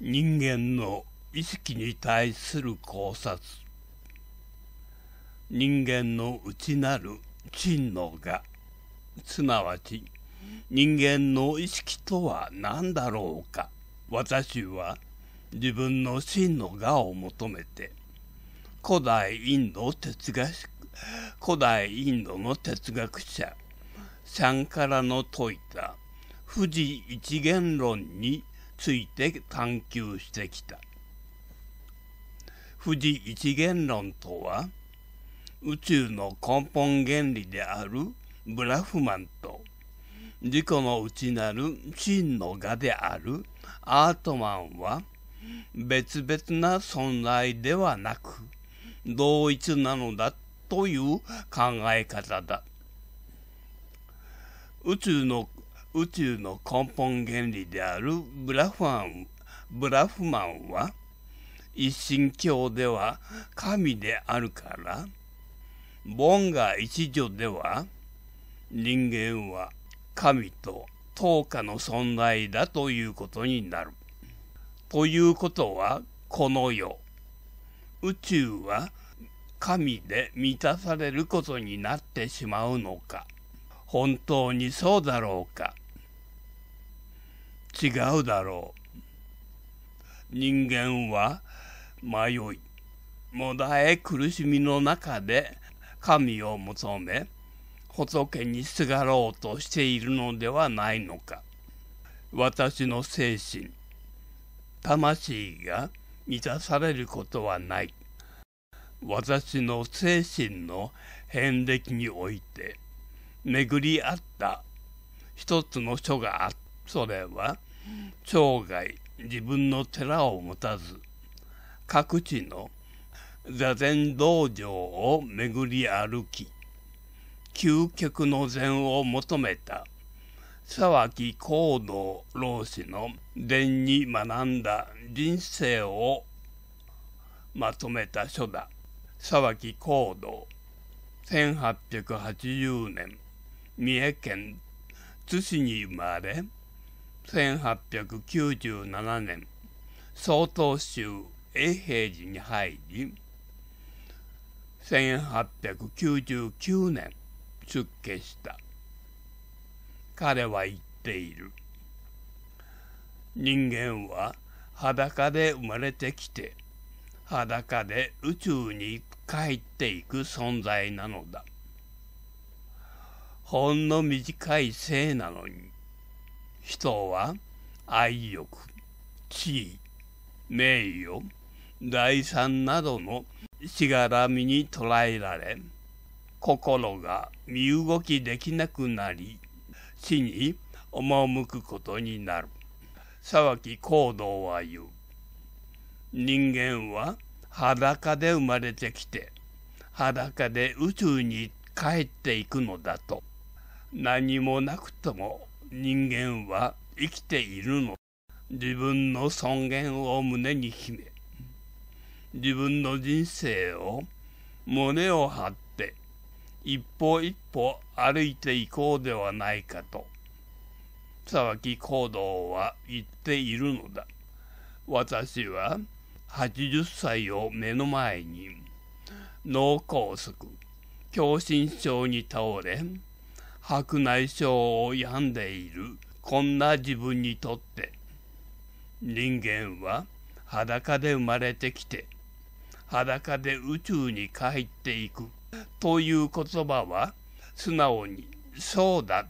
人間の意識に対する考察人間の内なる真のがすなわち人間の意識とは何だろうか私は自分の真の我を求めて古代インド哲学古代インドの哲学者シャンカラの説いた富士一元論にについて探求してきた富士一元論とは宇宙の根本原理であるブラフマンと自己の内なる真の我であるアートマンは別々な存在ではなく同一なのだという考え方だ宇宙の宇宙の根本原理であるブラフマンブラフマンは一神教では神であるからボンガ一女では人間は神と等価の存在だということになる。ということはこの世宇宙は神で満たされることになってしまうのか。本当にそうだろうか違うだろう人間は迷いもだえ苦しみの中で神を求め仏にすがろうとしているのではないのか私の精神魂が満たされることはない私の精神の遍歴において巡り合った一つの書があそれは生涯自分の寺を持たず各地の座禅道場を巡り歩き究極の禅を求めた沢木公道老師の伝に学んだ人生をまとめた書だ沢木公道1880年三重県津市に生まれ1897年曹洞宗永平寺に入り1899年出家した彼は言っている人間は裸で生まれてきて裸で宇宙に帰っていく存在なのだ。ほんの短い生なのに人は愛欲地位名誉財産などのしがらみに捕らえられ心が身動きできなくなり死に赴くことになる沢木行動は言う人間は裸で生まれてきて裸で宇宙に帰っていくのだと何もなくとも人間は生きているの自分の尊厳を胸に秘め自分の人生を胸を張って一歩一歩歩いていこうではないかと沢木行動は言っているのだ私は80歳を目の前に脳梗塞狭心症に倒れ白内障を病んでいるこんな自分にとって人間は裸で生まれてきて裸で宇宙に帰っていくという言葉は素直に「そうだ」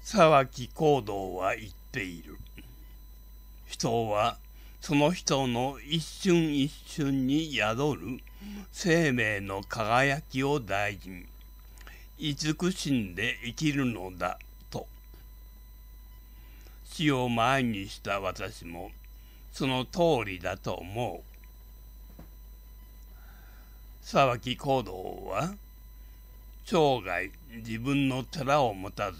沢木行動は言っている人はその人の一瞬一瞬に宿る生命の輝きを大事に慈しんで生きるのだと死を前にした私もその通りだと思う沢木行動は生涯自分の寺を持たず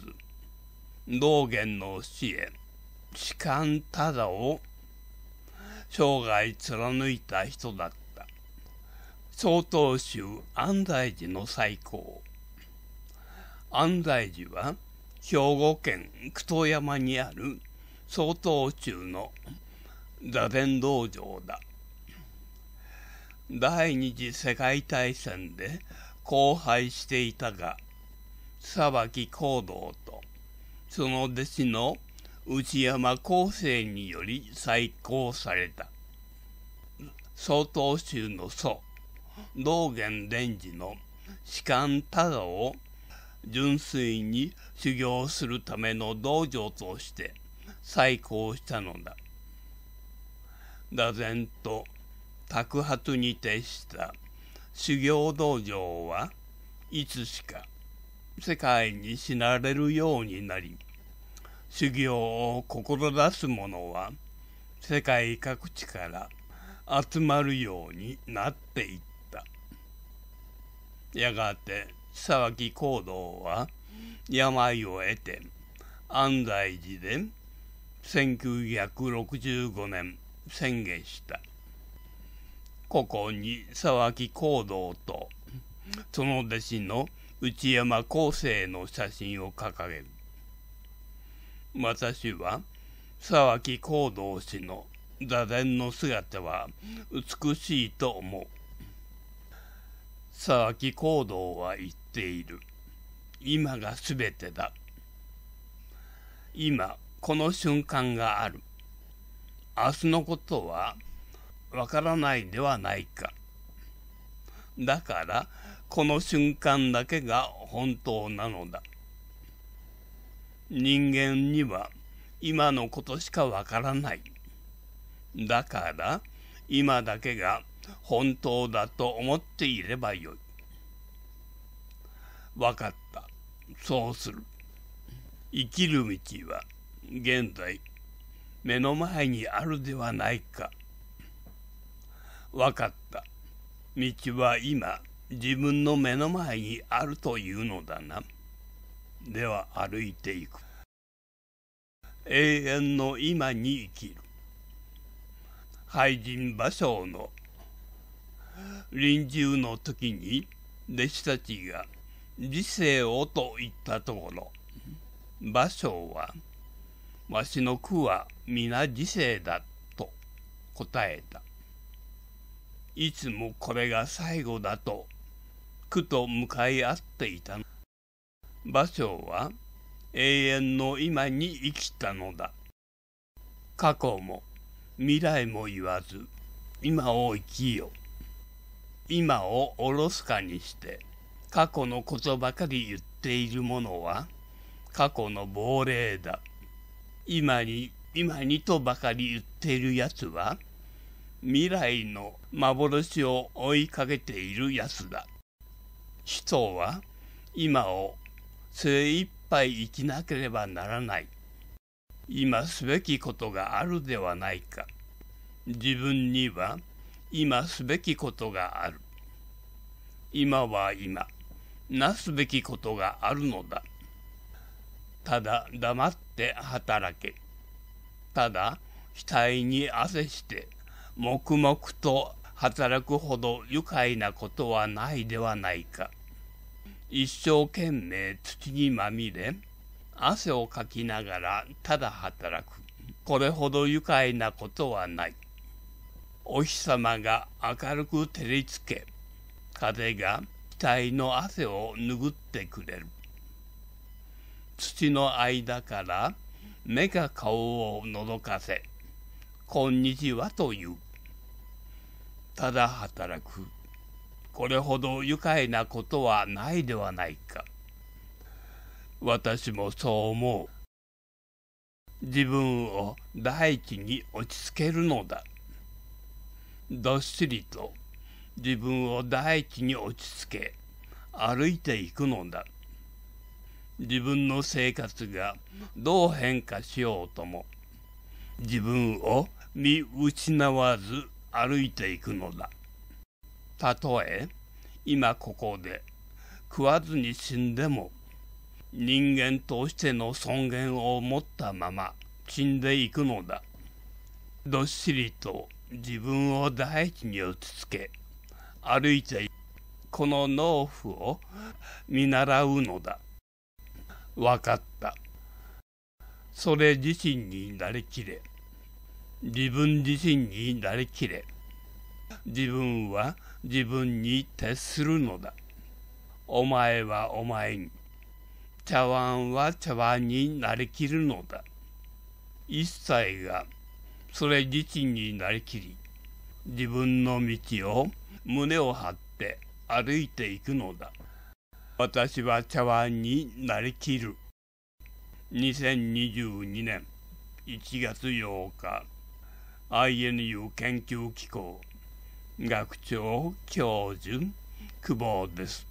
道元の死へ痴漢ただを生涯貫いた人だった曹洞宗安西寺の最高安西寺は兵庫県久遠山にある曹洞宗の座禅道場だ第二次世界大戦で荒廃していたが裁木行動とその弟子の内山康生により再興された曹洞宗の祖道元伝寺の士官多郎。を純粋に修行するための道場として再興したのだ。座禅と托鉢に徹した修行道場はいつしか世界に知られるようになり修行を志す者は世界各地から集まるようになっていったやがて騒ぎ行動は病を得て安西寺で1965年宣言したここに沢木行動とその弟子の内山康生の写真を掲げる私は沢木行動氏の座禅の姿は美しいと思う沢木行動は言っている。今が全てだ。今、この瞬間がある。明日のことはわからないではないか。だから、この瞬間だけが本当なのだ。人間には今のことしかわからない。だから、今だけが本当だと思っていればよい。分かった。そうする。生きる道は現在目の前にあるではないか。分かった。道は今自分の目の前にあるというのだな。では歩いていく。永遠の今に生きる。廃人芭蕉の臨終の時に弟子たちが「理性を」と言ったところ芭蕉は「わしの句は皆理性だ」と答えたいつもこれが最後だと苦と向かい合っていた芭蕉は永遠の今に生きたのだ過去も未来も言わず今を生きよ今をおろすかにして過去のことばかり言っているものは過去の亡霊だ今に今にとばかり言っているやつは未来の幻を追いかけているやつだ人は今を精一杯生きなければならない今すべきことがあるではないか自分には今すべきことがある今は今なすべきことがあるのだただ黙って働けただ額に汗して黙々と働くほど愉快なことはないではないか一生懸命土にまみれ汗をかきながらただ働くこれほど愉快なことはないお日様が明るく照りつけ風が額の汗を拭ってくれる土の間から目が顔をのぞかせ「こんにちは」と言うただ働くこれほど愉快なことはないではないか私もそう思う。自分を大地に落ち着けるのだ。どっしりと自分を大地に落ち着け歩いていくのだ。自分の生活がどう変化しようとも自分を見失わず歩いていくのだ。たとえ今ここで食わずに死んでも人間としての尊厳を持ったまま死んでいくのだどっしりと自分を大地に打ちつけ歩いてこの農夫を見習うのだ分かったそれ自身になりきれ自分自身になりきれ自分は自分に徹するのだお前はお前に茶碗は茶碗になりきるのだ一切がそれ自身になりきり自分の道を胸を張って歩いていくのだ私は茶碗になりきる2022年1月8日 INU 研究機構学長教授久保です